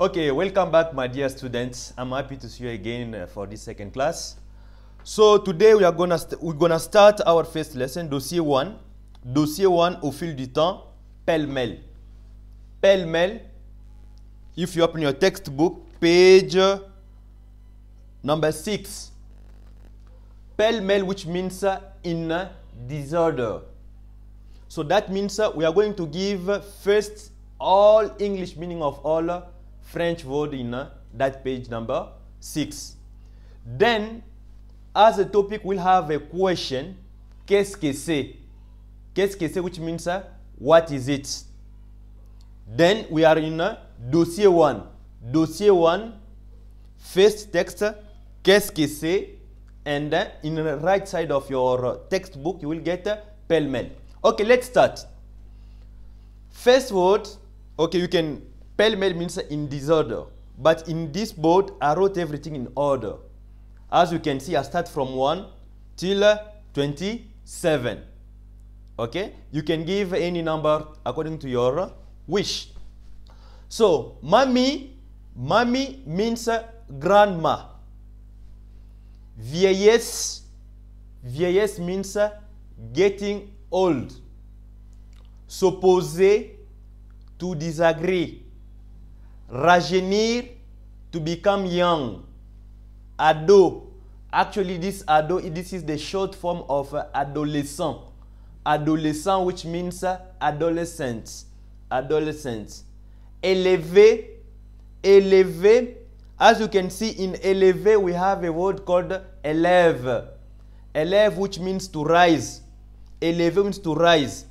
Okay, welcome back my dear students. I'm happy to see you again uh, for this second class. So today we are gonna we're gonna start our first lesson, dossier 1. Dossier 1 au fil du temps, pêle-mêle. Pêle-mêle, if you open your textbook, page number 6. Pêle-mêle which means uh, in disorder. So that means uh, we are going to give first all English meaning of all French word in uh, that page number 6. Then, as a topic, we'll have a question, qu'est-ce que c'est? Qu'est-ce que c'est, which means uh, what is it? Then we are in uh, dossier 1. Dossier 1, first text, qu'est-ce que c'est? And uh, in the right side of your uh, textbook, you will get uh, pell-mell. Okay, let's start. First word, okay, you can Pell male means in disorder. But in this board, I wrote everything in order. As you can see, I start from 1 till uh, 27. Okay? You can give any number according to your wish. So, mommy, mommy means uh, grandma. Vieillesse, vieillesse means uh, getting old. S'opposer, to disagree. rajeunir to become young. Ado. Actually, this ado, this is the short form of uh, adolescent. Adolescent, which means adolescent. Uh, adolescent. Élevé. Élevé. As you can see, in élevé, we have a word called élève. Élève, which means to rise. Élevé means to rise.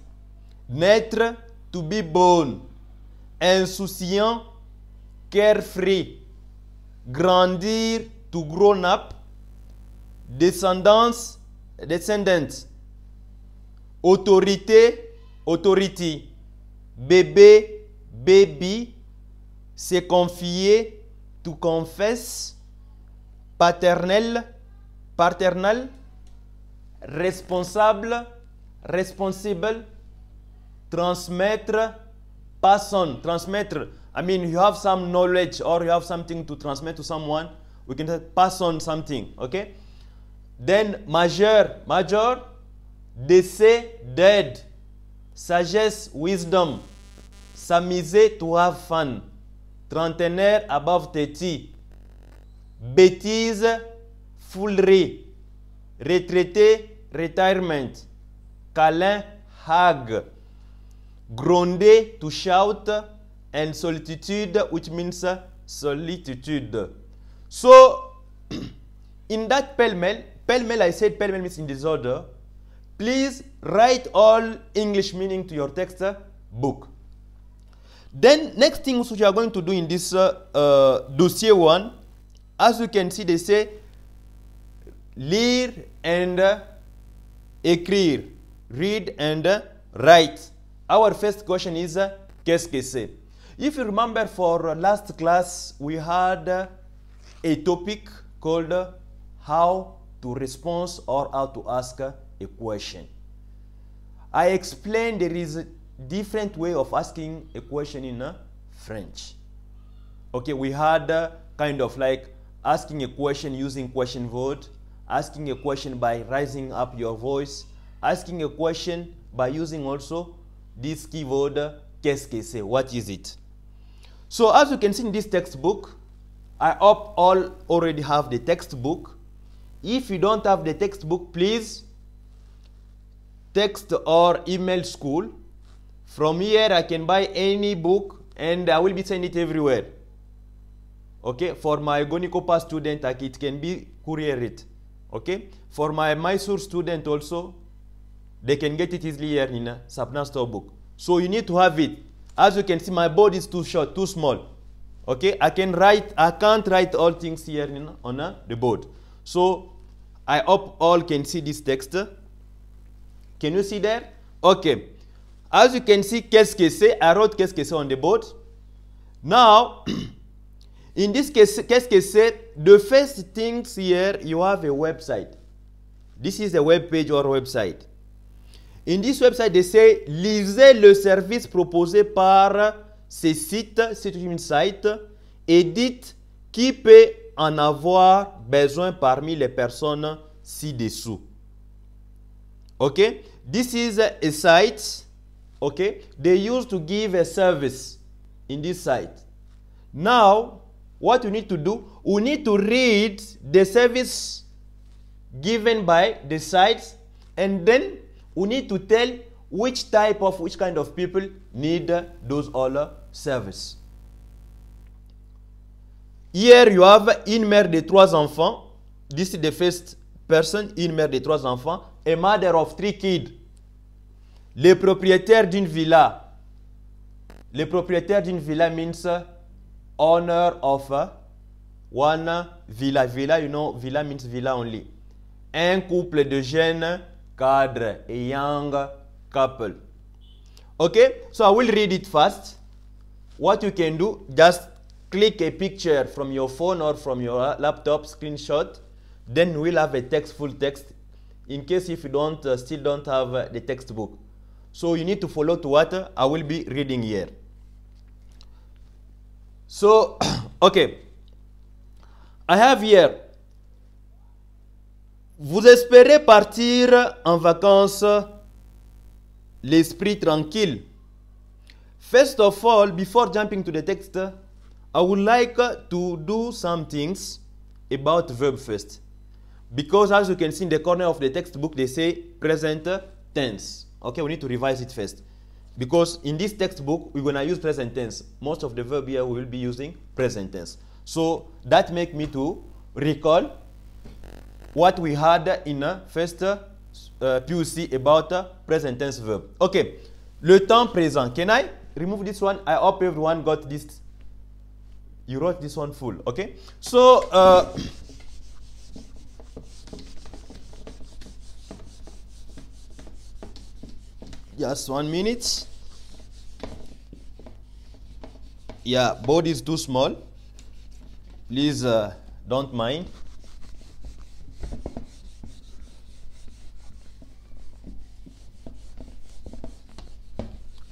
Naître, to be born. Insouciant, carefree, grandir to grow up, descendance, descendant, autorité, authority, bébé, baby, se confier, to confess, paternel, paternal, responsable, responsible, transmettre, personne, transmettre, I mean, you have some knowledge or you have something to transmit to someone, we can pass on something, okay? Then majeur, major, décès, dead, sagesse, wisdom, s'amuser to have fun, trentenaire above 30, bêtise, foolery. retraité, retirement, câlin, hug. gronder, to shout, and solitude, which means uh, solitude. So, in that pell-mell, I said pell-mell means in disorder. Please write all English meaning to your text uh, book. Then next things which you are going to do in this uh, uh, dossier one, as you can see, they say lire and uh, écrire, read and uh, write. Our first question is uh, qu'est-ce que c'est? If you remember for last class, we had a topic called how to respond or how to ask a question. I explained there is a different way of asking a question in uh, French. Okay, we had uh, kind of like asking a question using question word, asking a question by raising up your voice, asking a question by using also this keyword, uh, qu'est-ce que c'est, what is it? So as you can see in this textbook, I hope all already have the textbook. If you don't have the textbook, please text or email school. From here, I can buy any book and I will be sending it everywhere. Okay, for my Gonikopa student, like it can be courier it. Okay, for my Mysore student also, they can get it easily here in a uh, Sapna store book. So you need to have it. As you can see, my body is too short, too small. Okay, I can write, I can't write all things here in, on uh, the board. So I hope all can see this text. Can you see there? Okay. As you can see, qu'est-ce que c'est? I wrote qu'est-ce que c'est on the board. Now, in this case, qu'est-ce que c'est? The first things here, you have a website. This is a web page or website. In this website, they say, lisez le service proposé par ces sites, ces site, et dites qui peut en avoir besoin parmi les personnes ci-dessous. Ok This is a site, Ok they used to give a service in this site. Now, what you need to do, we need to read the service given by the site and then we need to tell which type of, which kind of people need those all service. Here you have une mère de trois enfants. This is the first person, une mère de trois enfants. A mother of three kids. Le propriétaire d'une villa. Le propriétaire d'une villa means owner of one villa. Villa, you know, villa means villa only. Un couple de jeunes cadre, a young couple. Okay, so I will read it first. What you can do, just click a picture from your phone or from your laptop screenshot. Then we'll have a text, full text, in case if you don't, uh, still don't have uh, the textbook. So you need to follow to what uh, I will be reading here. So, okay. I have here Vous espérez partir en vacances l'esprit tranquille. First of all, before jumping to the text, I would like to do some things about verb first. Because as you can see in the corner of the textbook, they say present tense. Okay, we need to revise it first. Because in this textbook, we're going to use present tense. Most of the verb here we will be using present tense. So that makes me to recall what we had in uh, first uh, uh PUC about uh, present tense verb. Okay, le temps présent. Can I remove this one? I hope everyone got this. You wrote this one full, okay? So, uh, just one minute. Yeah, body is too small. Please uh, don't mind.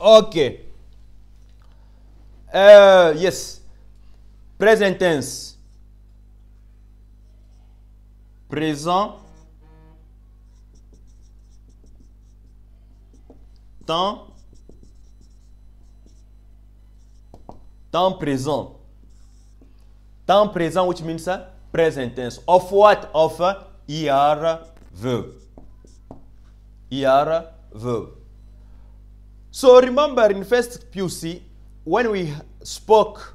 Ok. Euh, yes. Present tense. Présent. Temps. Temps présent. Temps présent, which means uh, present tense. Of what? Of Iara uh, ER verb. ER So remember in first PUC, when we spoke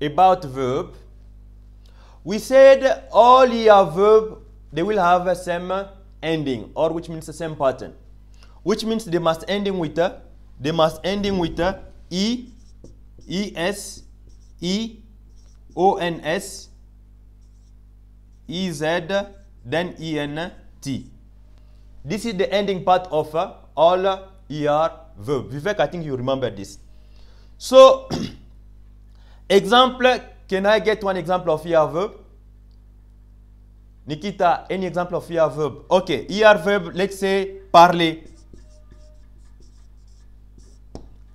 about verb, we said all your verb, they will have the same ending, or which means the same pattern. Which means they must ending with, they must ending with e, then e n t. This is the ending part of uh, all er verb. Vivek, I think you remember this. So, example, can I get one example of ER verb? Nikita, any example of ER verb? Okay, ER verb, let's say parler.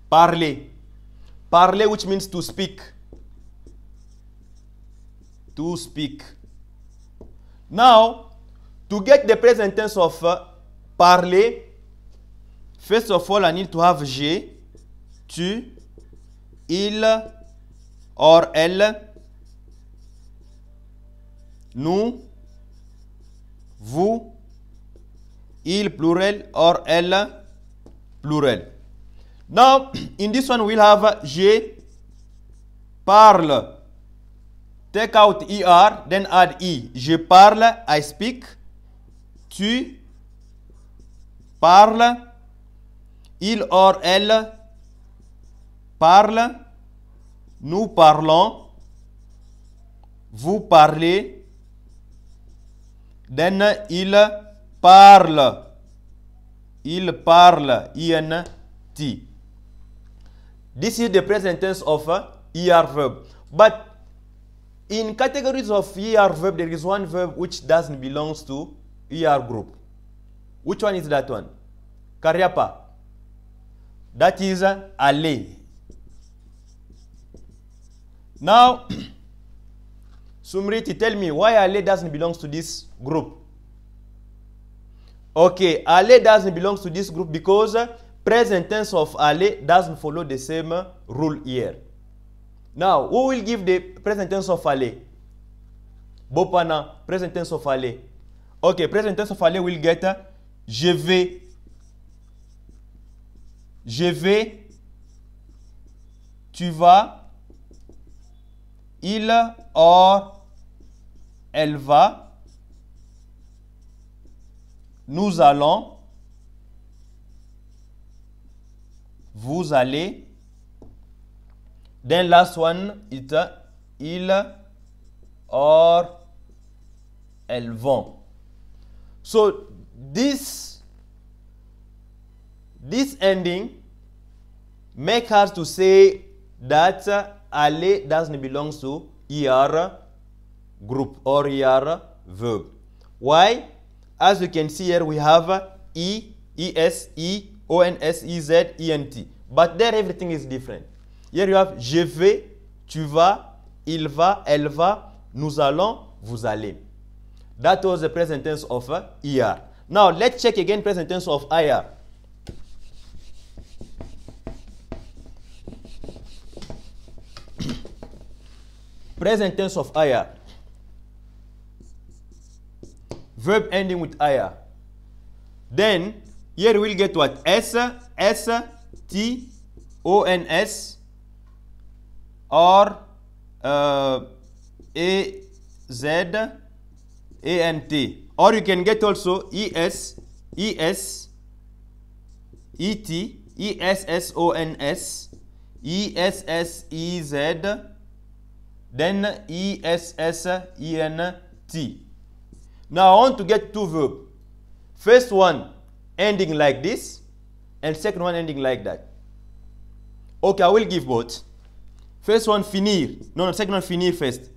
Parler. Parler, which means to speak. To speak. Now, to get the present tense of uh, parler, First of all, I need to have je, tu, il, or elle, nous, vous, il pluriel or elle pluriel. Now, in this one we'll have je, parle, take out er, then add e. Je parle, I speak, tu parle. Il or elle parle, nous parlons, vous parlez, then il parle, il parle, I-N-T. This is the present tense of er verb. But in categories of er verb, there is one verb which doesn't belong to er group. Which one is that one? Kariapa. that is aller. Now, Sumriti, tell me why aller doesn't belong to this group. Okay, aller doesn't belong to this group because uh, present tense of aller doesn't follow the same uh, rule here. Now, who will give the present tense of aller? Bopana, present tense of aller. Okay, present tense of aller will get uh, je vais Je vais. Tu vas. Il, or, elle va. Nous allons. Vous allez. Then last one, it, il, or, elles vont. So this this ending make us to say that uh, aller doesn't belong to ER group or ER verb. Why? As you can see here, we have uh, E, ES, E, But there everything is different. Here you have je vais, tu vas, il va, elle va, nous allons, vous allez. That was the present tense of ER. Now let's check again present tense of IR. Present tense of ayah. Verb ending with ayah. Then here we'll get what? S, S, T, O, N, S, or uh, A, Z, A, N, T. Or you can get also E, S, E, S, E, T, E, S, S, O, N, S, E, S, S, E, Z, then E S S E N T. Now I want to get two verbs. First one ending like this, and second one ending like that. Okay, I will give both. First one finir. No, no, second one finir first.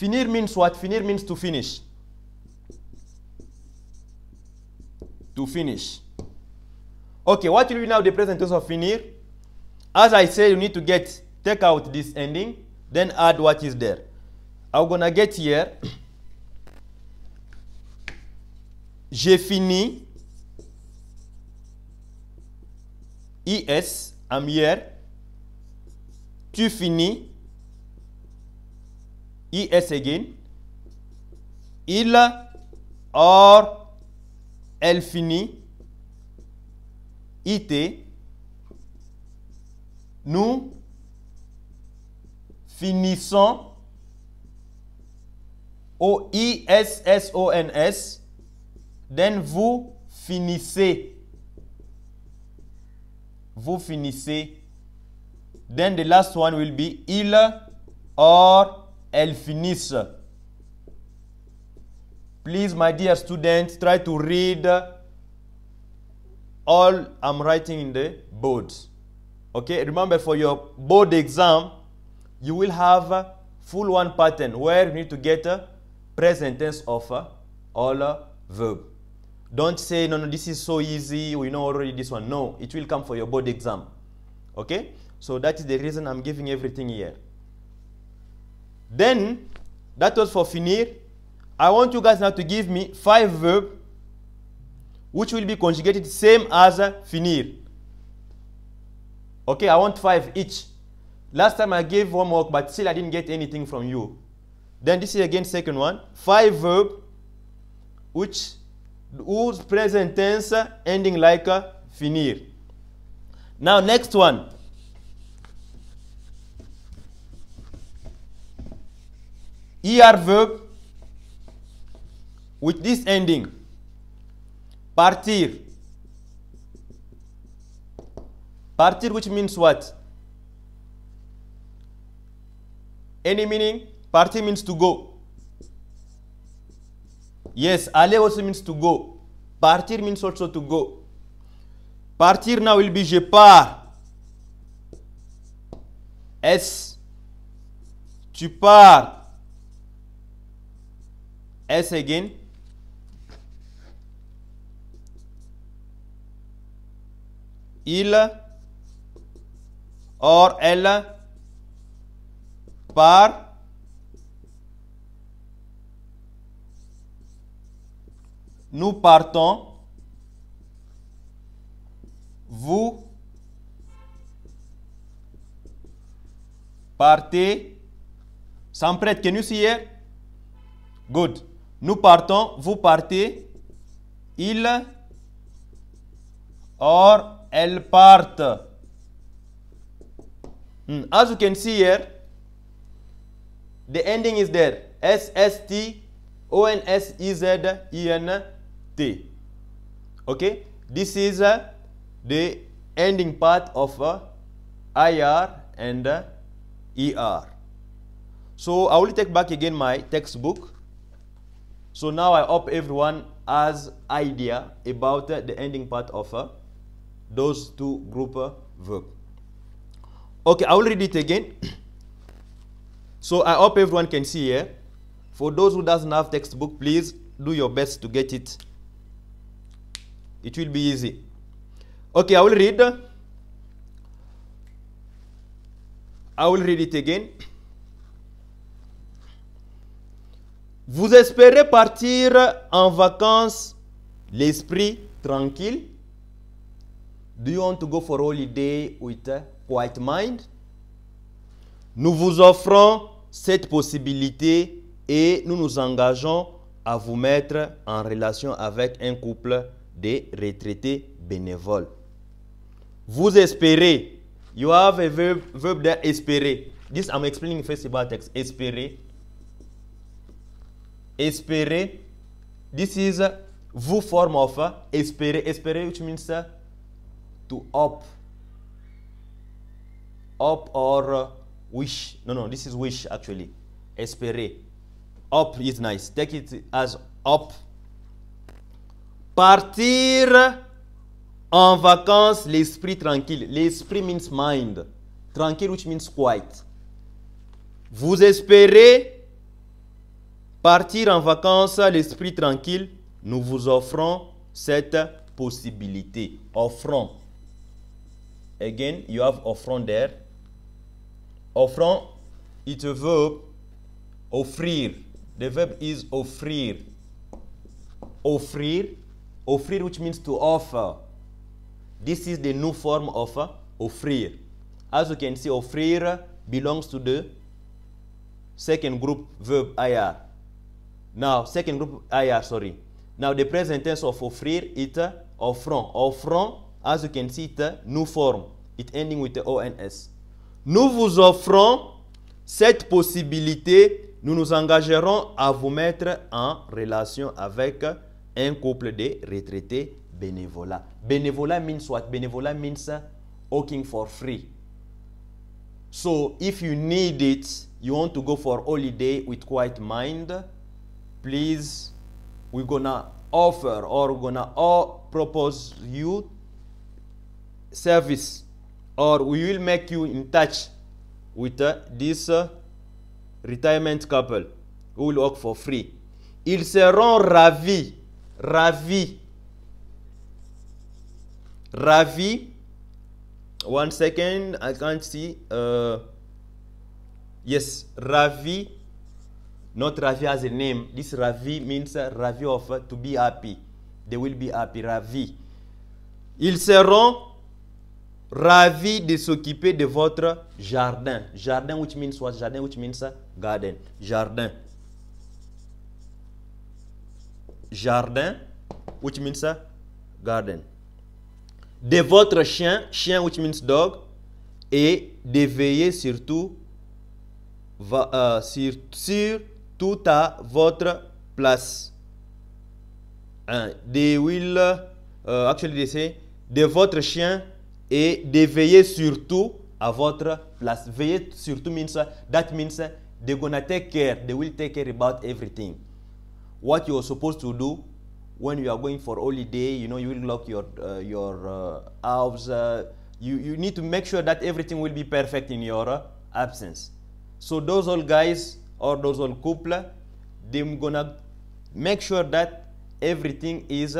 Finir means what? Finir means to finish. To finish. Okay, what will be now the present tense of finir? As I said, you need to get take out this ending, then add what is there. I'm gonna get here. J'ai fini IS, e I'm here. Tu finis IS e again. Il, or, elle finit IT. Nous, finissant O i s s o n s. then vous finissez. Vous finissez. Then the last one will be il or elle finissent. Please, my dear students, try to read all I'm writing in the board. Okay, remember for your board exam, you will have full one pattern where you need to get a present tense of uh, all uh, verb. Don't say, no, no, this is so easy, we know already this one. No, it will come for your board exam. Okay? So that is the reason I'm giving everything here. Then, that was for finir. I want you guys now to give me five verb which will be conjugated same as uh, finir. Okay, I want five each. Last time I gave homework, but still I didn't get anything from you. Then this is again second one. Five verb which whose present tense ending like finir. Now next one. ER verb with this ending. Partir. Partir which means what? Any meaning? Party means to go. Yes, ale also means to go. Partir means also to go. Partir now will be je pars. S. Tu pars. S again. Il or elle par nous partons, vous partez, Sans can you see here? Good. Nous partons, vous partez, Il or elle part. Hmm. As you can see here, The ending is there. S-S-T-O-N-S-E-Z-E-N-T. Okay? This is uh, the ending part of uh, IR and uh, ER. So I will take back again my textbook. So now I hope everyone has idea about uh, the ending part of uh, those two group uh, verb. Okay, I will read it again. So I hope everyone can see here. Eh? For those who doesn't have textbook, please do your best to get it. It will be easy. Okay, I will read. I will read it again. Vous espérez partir en vacances l'esprit tranquille? Do you want to go for holiday with a quiet mind? Nous vous offrons cette possibilité et nous nous engageons à vous mettre en relation avec un couple de retraités bénévoles. Vous espérez. You have a verb, verb there, espérer. This I'm explaining first about espérer. Espérer. This is vous form of espérer. Espérer which means to hope, Up or wish. non, no, this is wish actually. Espérer. Hop, is nice. Take it as hop. Partir en vacances, l'esprit tranquille. L'esprit means mind. Tranquille, which means quiet. Vous espérez partir en vacances, l'esprit tranquille. Nous vous offrons cette possibilité. Offrons. Again, you have offrons there. Offrant, it's a verb, offrir. The verb is offrir. Offrir, offrir which means to offer. This is the new form of uh, offrir. As you can see, offrir belongs to the second group verb ir. Now, second group ir, sorry. Now, the present tense of offrir, is uh, offrant. Offrant, as you can see, it uh, new form. It ending with the ons. Nous vous offrons cette possibilité. Nous nous engagerons à vous mettre en relation avec un couple de retraités bénévolat. Bénévolat means what? Bénévolat means working for free. So if you need it, you want to go for holiday with quiet mind, please, we're gonna offer or we're gonna propose you service or we will make you in touch with uh, this uh, retirement couple who will work for free. Ils seront ravis, ravis, ravis. One second, I can't see. Uh, yes, ravi, not ravi as a name. This ravi means uh, ravi of to be happy. They will be happy, ravi. Ils seront ravi de s'occuper de votre jardin. Jardin, which means what? Jardin, which means uh, garden. Jardin. Jardin, which means uh, garden. De votre chien, chien, which means dog. Et de veiller surtout euh, sur, tout à votre place. Euh, they will, actually say, de votre chien et de veiller surtout à votre place. Veiller surtout means uh, that means uh, they're gonna take care. They will take care about everything. What you're supposed to do when you are going for holiday, you know, you will lock your uh, your uh, house. Uh, you you need to make sure that everything will be perfect in your uh, absence. So those old guys or those old couple, they're gonna make sure that everything is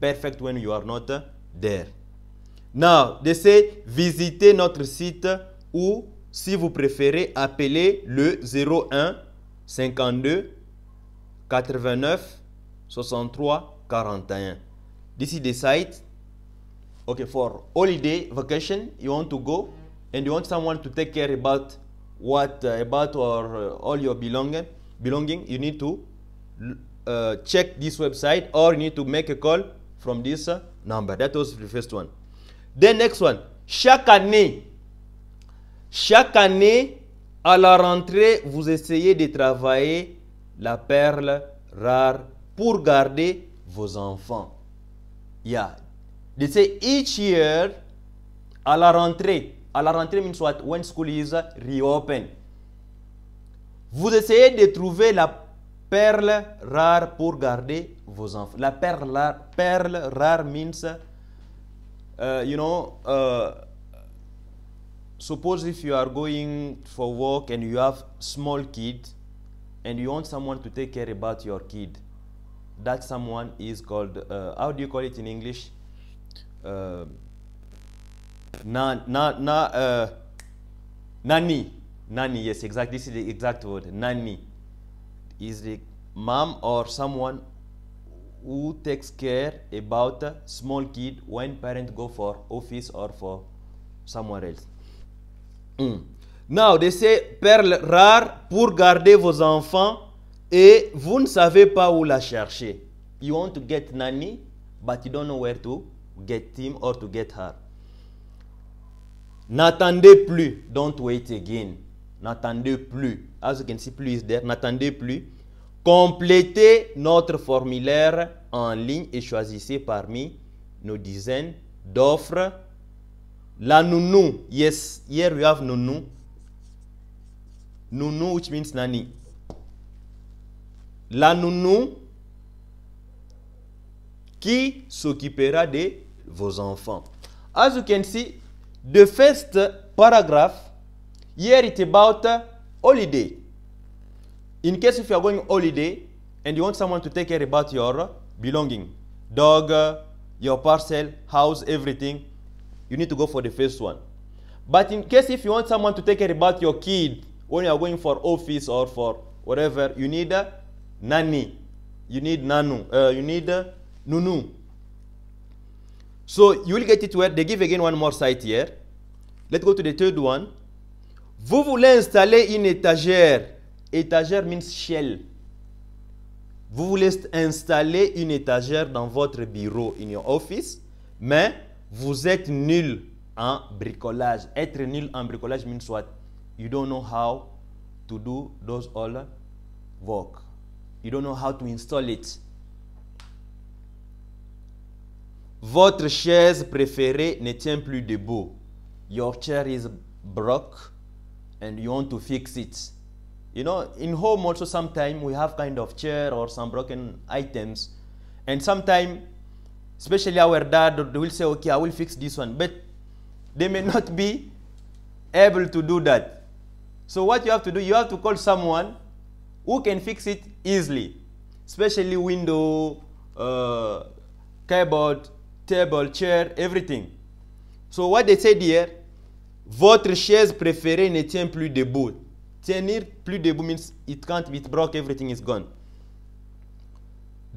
perfect when you are not there. Now, they say, visitez notre site ou, si vous préférez, appelez le 01 52 89 63 41. This is the site. Okay, for holiday vacation, you want to go and you want someone to take care about what uh, about or uh, all your belonging. Belonging, you need to uh, check this website or you need to make a call from this number. That was the first one. The next one. Chaque année, chaque année, à la rentrée, vous essayez de travailler la perle rare pour garder vos enfants. Yeah. They say each year, à la rentrée, à la rentrée means what? When school is reopened. Vous essayez de trouver la perle rare pour garder vos enfants. La perle rare, perle rare means Uh, you know, uh, suppose if you are going for work and you have small kid and you want someone to take care about your kid, that someone is called, uh, how do you call it in English? Uh, na, na, na, uh, nanny. Nanny, yes, exactly. This is the exact word. Nanny is the mom or someone who takes care about a small kid when parents go for office or for somewhere else. Hmm. Now, they say perles rare pour garder vos enfants et vous ne savez pas où la chercher. You want to get nanny, but you don't know where to get him or to get her. N'attendez plus. Don't wait again. N'attendez plus. As you can see, plus there. N'attendez plus. Complétez notre formulaire en ligne et choisissez parmi nos dizaines d'offres la nounou. Yes, here we have nounou. Nounou, which means nanny. La nounou qui s'occupera de vos enfants. As you can see, the first paragraph here it about holiday. in case if you are going holiday and you want someone to take care about your belonging, dog, your parcel, house, everything, you need to go for the first one. But in case if you want someone to take care about your kid when you are going for office or for whatever, you need a uh, nanny, you need nanu, uh, you need a uh, nunu. So you will get it where they give again one more site here. Let's go to the third one. Vous voulez installer une étagère Étagère means shell. Vous voulez installer une étagère dans votre bureau, in your office, mais vous êtes nul en bricolage. Être nul en bricolage means what? You don't know how to do those all work. You don't know how to install it. Votre chaise préférée ne tient plus debout. Your chair is broke and you want to fix it. You know, in home also sometimes we have kind of chair or some broken items. And sometimes, especially our dad will say, okay, I will fix this one. But they may not be able to do that. So what you have to do, you have to call someone who can fix it easily. Especially window, uh, keyboard, table, chair, everything. So what they said here, votre chaise préférée ne tient plus debout. tenir plus de means it can't be broke, everything is gone.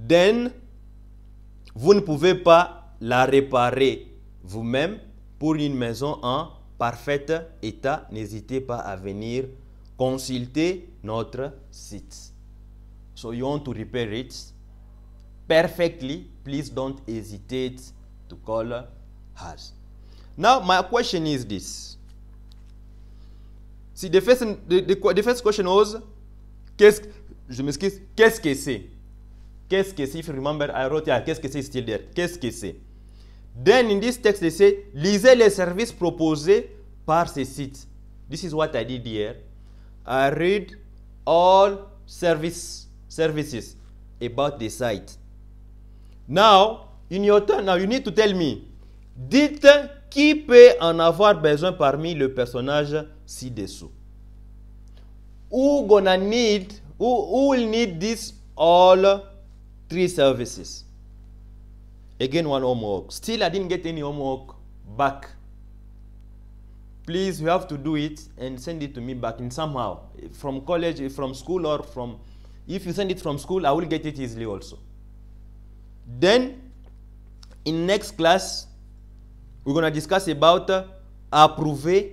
Then, vous ne pouvez pas la réparer vous-même pour une maison en parfait état. N'hésitez pas à venir consulter notre site. So you want to repair it perfectly, please don't hesitate to call us. Now, my question is this. Si the first, question was, qu'est-ce, je m'excuse, qu'est-ce que c'est? Qu'est-ce que c'est? If you remember, I wrote, yeah, qu'est-ce que c'est still there? Qu'est-ce que c'est? Then in this text, they say, lisez les services proposés par ces sites. This is what I did here. I read all service, services about the site. Now, in your turn, now you need to tell me, dites qui peut en avoir besoin parmi le personnage ci-dessous. Who gonna need, who, who will need these all three services? Again, one homework. Still, I didn't get any homework back. Please, you have to do it and send it to me back in somehow. From college, from school, or from, if you send it from school, I will get it easily also. Then, in next class, we're going to discuss about uh, approver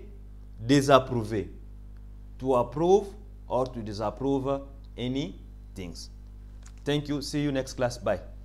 disapprouver. To approve or to disapprove any things. Thank you. See you next class. Bye.